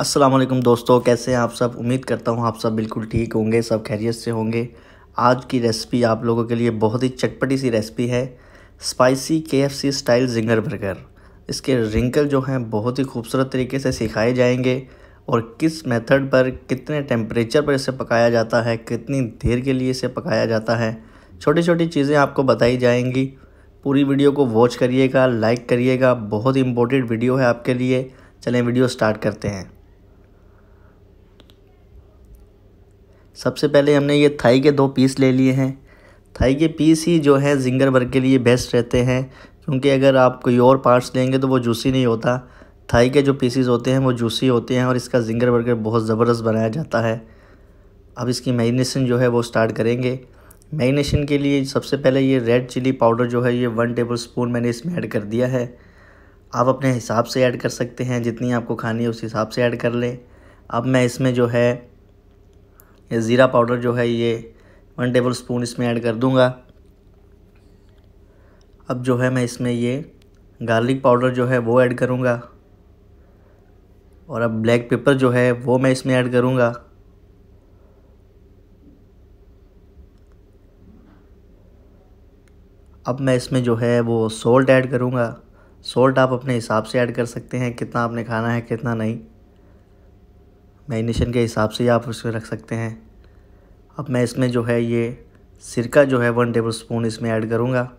असलम दोस्तों कैसे हैं आप सब उम्मीद करता हूँ आप सब बिल्कुल ठीक होंगे सब खैरियत से होंगे आज की रेसिपी आप लोगों के लिए बहुत ही चटपटी सी रेसिपी है spicy KFC style zinger burger इसके रिंकल जो हैं बहुत ही खूबसूरत तरीके से सिखाए जाएंगे और किस मेथड पर कितने टेम्परेचर पर इसे पकाया जाता है कितनी देर के लिए इसे पकाया जाता है छोटी छोटी चीज़ें आपको बताई जाएंगी पूरी वीडियो को वॉच करिएगा लाइक करिएगा बहुत ही वीडियो है आपके लिए चलें वीडियो स्टार्ट करते हैं सबसे पहले हमने ये थाई के दो पीस ले लिए हैं थाई के पीस ही जो है जिंगर वर्ग के लिए बेस्ट रहते हैं क्योंकि अगर आप कोई और पार्ट्स लेंगे तो वो जूसी नहीं होता थाई के जो पीसीज होते हैं वो जूसी होते हैं और इसका जिंगर बर्गर बहुत ज़बरदस्त बनाया जाता है अब इसकी मैरिनेशन जो है वो स्टार्ट करेंगे मैरिनेशन के लिए सबसे पहले ये रेड चिली पाउडर जो है ये वन टेबल स्पून मैंने इसमें ऐड कर दिया है आप अपने हिसाब से ऐड कर सकते हैं जितनी आपको खानी है उस हिसाब से ऐड कर लें अब मैं इसमें जो है ये ज़ीरा पाउडर जो है ये वन टेबल स्पून इसमें ऐड कर दूँगा अब जो है मैं इसमें ये गार्लिक पाउडर जो है वो ऐड करूँगा और अब ब्लैक पेपर जो है वो मैं इसमें ऐड करूँगा अब मैं इसमें जो है वो सोल्ट ऐड करूँगा सोल्ट आप अपने हिसाब से ऐड कर सकते हैं कितना आपने खाना है कितना नहीं मैरिनेशन के हिसाब से ही आप उसमें रख सकते हैं अब मैं इसमें जो है ये सिरका जो है वन टेबल स्पून इसमें ऐड करूँगा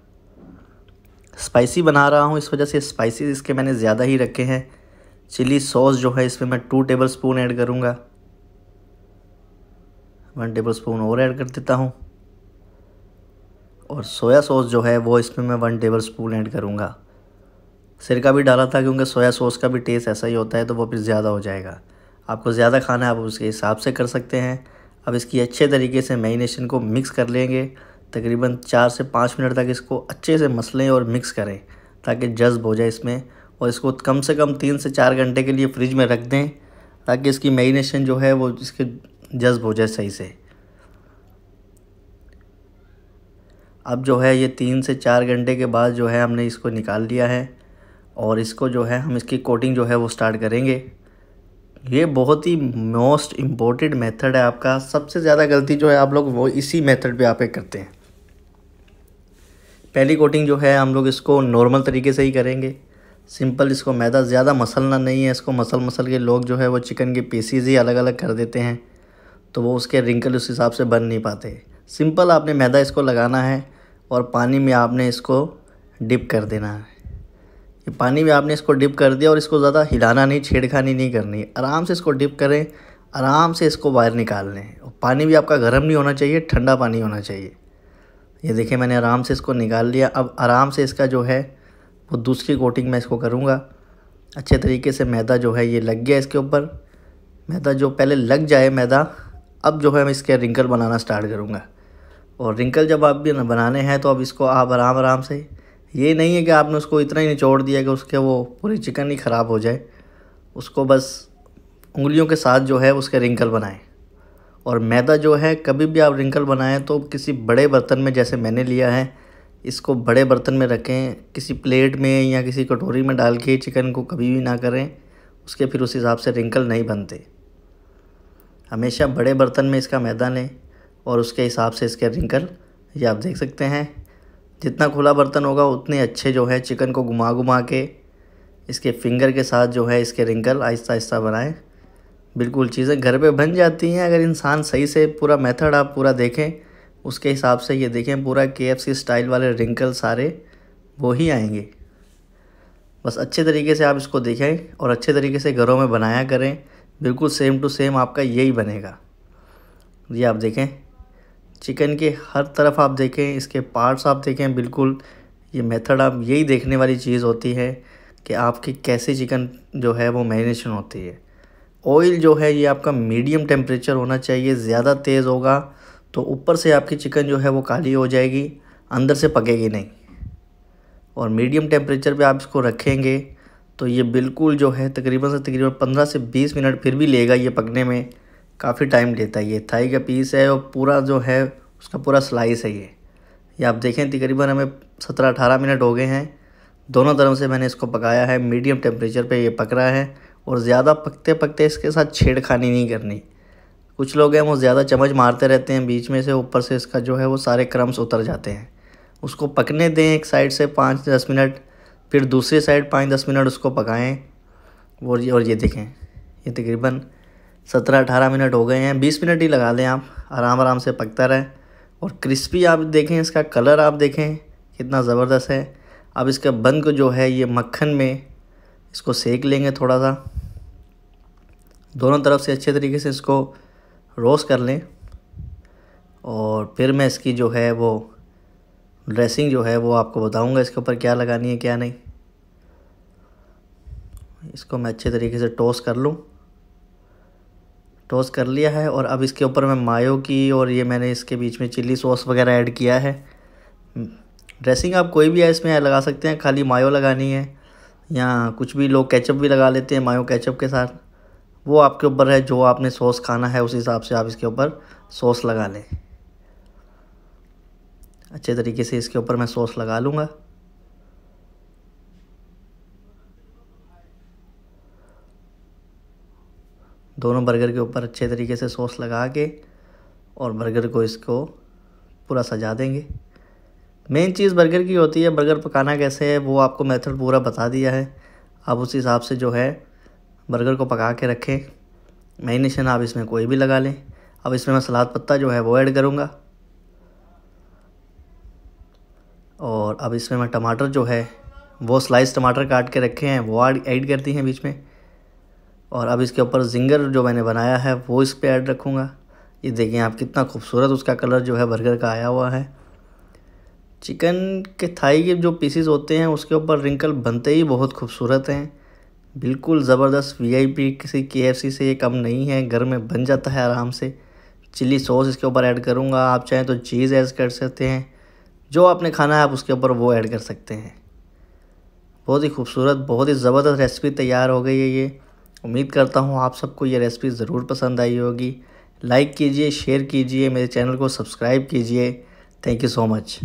स्पाइसी बना रहा हूँ इस वजह से स्पाइसी इसके मैंने ज़्यादा ही रखे हैं चिली सॉस जो है इसमें मैं टू टेबल स्पून ऐड करूँगा वन टेबल स्पून और ऐड कर देता हूँ और सोया सॉस जो है वो इसमें मैं वन टेबल स्पून ऐड करूँगा सिरका भी डाला था क्योंकि सोया सॉस का भी टेस्ट ऐसा ही होता है तो वो फिर ज़्यादा हो जाएगा आपको ज़्यादा खाना है आप उसके हिसाब से कर सकते हैं अब इसकी अच्छे तरीके से मैरिनेशन को मिक्स कर लेंगे तकरीबन चार से पाँच मिनट तक इसको अच्छे से मसलें और मिक्स करें ताकि जज्ब हो जाए इसमें और इसको कम से कम तीन से चार घंटे के लिए फ्रिज में रख दें ताकि इसकी मैरिनेशन जो है वो इसके जज्ब हो जाए सही से अब जो है ये तीन से चार घंटे के बाद जो है हमने इसको निकाल लिया है और इसको जो है हम इसकी कोटिंग जो है वो स्टार्ट करेंगे ये बहुत ही मोस्ट इम्पोर्टेंट मेथड है आपका सबसे ज़्यादा गलती जो है आप लोग वो इसी मेथड पे आप करते हैं पहली कोटिंग जो है हम लोग इसको नॉर्मल तरीके से ही करेंगे सिंपल इसको मैदा ज़्यादा मसलना नहीं है इसको मसल मसल के लोग जो है वो चिकन के पीसीज ही अलग अलग कर देते हैं तो वो उसके रिंकल उस हिसाब से बन नहीं पाते सिंपल आपने मैदा इसको लगाना है और पानी में आपने इसको डिप कर देना है ये पानी में आपने इसको डिप कर दिया और इसको ज़्यादा हिलाना नहीं छेड़खानी नहीं करनी आराम से इसको डिप करें आराम से इसको बाहर निकाल लें पानी भी आपका गर्म नहीं होना चाहिए ठंडा पानी होना चाहिए ये देखिए मैंने आराम से इसको निकाल लिया अब आराम से इसका जो है वो दूसरी कोटिंग मैं इसको करूँगा अच्छे तरीके से मैदा जो है ये लग गया इसके ऊपर मैदा जो पहले लग जाए मैदा अब जो है मैं इसके रिंकल बनाना स्टार्ट करूँगा और रिंकल जब आप भी बनाने हैं तो अब इसको आप आराम आराम से ये नहीं है कि आपने उसको इतना ही निचोड़ दिया कि उसके वो पूरी चिकन ही ख़राब हो जाए उसको बस उंगलियों के साथ जो है उसके रिंकल बनाएं और मैदा जो है कभी भी आप रिंकल बनाएं तो किसी बड़े बर्तन में जैसे मैंने लिया है इसको बड़े बर्तन में रखें किसी प्लेट में या किसी कटोरी में डाल के चिकन को कभी भी ना करें उसके फिर उस हिसाब से रिंकल नहीं बनते हमेशा बड़े बर्तन में इसका मैदा लें और उसके हिसाब से इसके रिंकल ये आप देख सकते हैं जितना खुला बर्तन होगा उतने अच्छे जो है चिकन को घुमा घुमा के इसके फिंगर के साथ जो है इसके रिंकल आहिस्ता आहिस्ता बनाएं बिल्कुल चीज़ें घर पे बन जाती हैं अगर इंसान सही से पूरा मेथड आप पूरा देखें उसके हिसाब से ये देखें पूरा के स्टाइल वाले रिंकल सारे वो ही आएंगे बस अच्छे तरीके से आप इसको देखें और अच्छे तरीके से घरों में बनाया करें बिल्कुल सेम टू सेम आपका यही बनेगा ये आप देखें चिकन के हर तरफ आप देखें इसके पार्ट्स आप देखें बिल्कुल ये मेथड आप यही देखने वाली चीज़ होती है कि आपकी कैसे चिकन जो है वो मैरिनेशन होती है ऑयल जो है ये आपका मीडियम टेम्परेचर होना चाहिए ज़्यादा तेज़ होगा तो ऊपर से आपकी चिकन जो है वो काली हो जाएगी अंदर से पकेगी नहीं और मीडियम टेम्परेचर पे आप इसको रखेंगे तो ये बिल्कुल जो है तकरीबन से तकरीबन पंद्रह से बीस मिनट फिर भी लेगा ये पकने में काफ़ी टाइम लेता है ये थाई का पीस है और पूरा जो है उसका पूरा स्लाइस है ये ये आप देखें तकरीबन हमें सत्रह अठारह मिनट हो गए हैं दोनों तरफ से मैंने इसको पकाया है मीडियम टेम्परेचर पे ये पक रहा है और ज़्यादा पकते पकते इसके साथ छेड़खानी नहीं करनी कुछ लोग हैं वो ज़्यादा चम्मच मारते रहते हैं बीच में से ऊपर से इसका जो है वो सारे क्रम्स उतर जाते हैं उसको पकने दें एक साइड से पाँच दस मिनट फिर दूसरी साइड पाँच दस मिनट उसको पकाएँ और ये और ये देखें ये तकरीबन सत्रह अठारह मिनट हो गए हैं बीस मिनट ही लगा दें आप आराम आराम से पकता रहे और क्रिस्पी आप देखें इसका कलर आप देखें कितना ज़बरदस्त है अब इसका बंद जो है ये मक्खन में इसको सेक लेंगे थोड़ा सा दोनों तरफ से अच्छे तरीके से इसको रोस्ट कर लें और फिर मैं इसकी जो है वो ड्रेसिंग जो है वो आपको बताऊंगा इसके ऊपर क्या लगानी है क्या नहीं इसको मैं अच्छे तरीके से टोस्ट कर लूँ टोस्ट कर लिया है और अब इसके ऊपर मैं मायो की और ये मैंने इसके बीच में चिल्ली सॉस वगैरह ऐड किया है हम्म, ड्रेसिंग आप कोई भी है इसमें लगा सकते हैं खाली मायो लगानी है या कुछ भी लोग कैचअप भी लगा लेते हैं मायो कैचअप के साथ वो आपके ऊपर है जो आपने सॉस खाना है उस हिसाब से आप इसके ऊपर सॉस लगा लें अच्छे तरीके से इसके ऊपर मैं सॉस लगा लूँगा दोनों बर्गर के ऊपर अच्छे तरीके से सॉस लगा के और बर्गर को इसको पूरा सजा देंगे मेन चीज़ बर्गर की होती है बर्गर पकाना कैसे है वो आपको मेथड पूरा बता दिया है आप उस हिसाब से जो है बर्गर को पका के रखें मैरिनेशन आप इसमें कोई भी लगा लें अब इसमें मैं सलाद पत्ता जो है वो ऐड करूँगा और अब इसमें मैं टमाटर जो है वो स्लाइस टमाटर काट के रखे हैं वो ऐड कर दी हैं बीच में और अब इसके ऊपर जिंगर जो मैंने बनाया है वो इस पर ऐड रखूँगा ये देखें आप कितना खूबसूरत उसका कलर जो है बर्गर का आया हुआ है चिकन के थाई के जो पीसीज होते हैं उसके ऊपर रिंकल बनते ही बहुत खूबसूरत हैं बिल्कुल ज़बरदस्त वीआईपी किसी केएफसी से ये कम नहीं है घर में बन जाता है आराम से चिली सॉस इसके ऊपर ऐड करूँगा आप चाहें तो चीज़ ऐड कर सकते हैं जो आपने खाना है आप उसके ऊपर वो ऐड कर सकते हैं बहुत ही खूबसूरत बहुत ही ज़बरदस्त रेसिपी तैयार हो गई है ये उम्मीद करता हूँ आप सबको ये रेसिपी ज़रूर पसंद आई होगी लाइक कीजिए शेयर कीजिए मेरे चैनल को सब्सक्राइब कीजिए थैंक यू सो मच